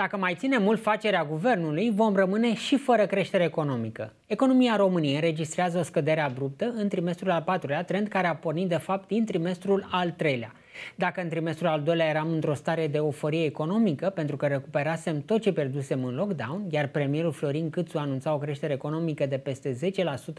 Dacă mai ține mult facerea guvernului, vom rămâne și fără creștere economică. Economia României înregistrează o scădere abruptă în trimestrul al patrulea, trend care a pornit de fapt din trimestrul al treilea. Dacă în trimestrul al doilea eram într-o stare de euforie economică, pentru că recuperasem tot ce pierdusem în lockdown, iar premierul Florin Câțu anunța o creștere economică de peste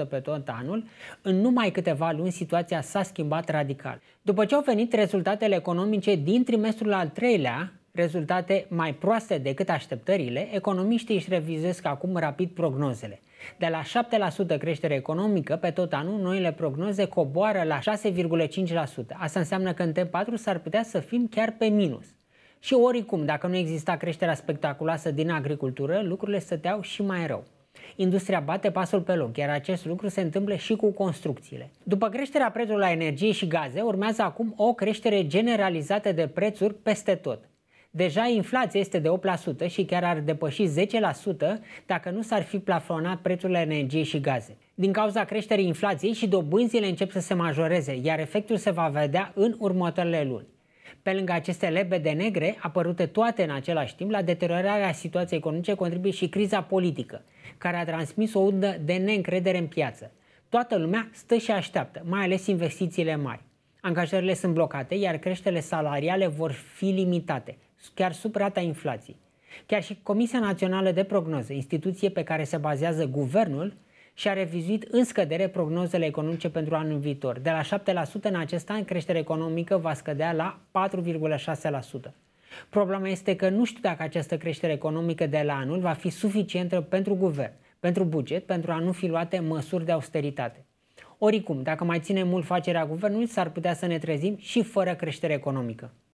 10% pe tot anul, în numai câteva luni situația s-a schimbat radical. După ce au venit rezultatele economice din trimestrul al treilea, rezultate mai proaste decât așteptările, economiștii își revizesc acum rapid prognozele. De la 7% creștere economică pe tot anul, noile prognoze coboară la 6,5%. Asta înseamnă că în T4 s-ar putea să fim chiar pe minus. Și oricum, dacă nu exista creșterea spectaculoasă din agricultură, lucrurile stăteau și mai rău. Industria bate pasul pe loc, iar acest lucru se întâmplă și cu construcțiile. După creșterea prețului la energie și gaze, urmează acum o creștere generalizată de prețuri peste tot. Deja inflația este de 8% și chiar ar depăși 10% dacă nu s-ar fi plafonat prețurile energiei și gaze. Din cauza creșterii inflației și dobânzile încep să se majoreze, iar efectul se va vedea în următoarele luni. Pe lângă aceste lebede negre, apărute toate în același timp, la deteriorarea situației economice contribuie și criza politică, care a transmis o undă de neîncredere în piață. Toată lumea stă și așteaptă, mai ales investițiile mari. Angajările sunt blocate, iar creșterile salariale vor fi limitate, chiar sub rata inflației. Chiar și Comisia Națională de Prognoză, instituție pe care se bazează guvernul, și-a revizuit în scădere prognozele economice pentru anul viitor. De la 7% în acest an, creșterea economică va scădea la 4,6%. Problema este că nu știu dacă această creștere economică de la anul va fi suficientă pentru guvern, pentru buget, pentru a nu fi luate măsuri de austeritate. Oricum, dacă mai ține mult facerea guvernului, s-ar putea să ne trezim și fără creștere economică.